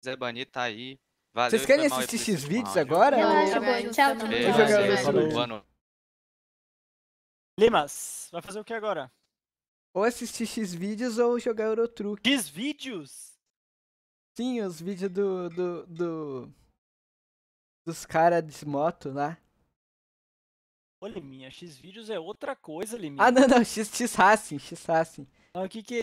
quiser banir, tá aí. Valeu, Vocês querem assistir esses vídeos agora? Relaxa, bom. Tchau, tchau. Limas, vai fazer o que agora? Ou assistir X vídeos ou jogar Eurotruck. X vídeos? Sim, os vídeos do. do. do dos caras de moto lá. Né? Ô Liminha, X vídeos é outra coisa, Liminha. Ah, não, não, X, X Racing, X Racing. Ah, o que que é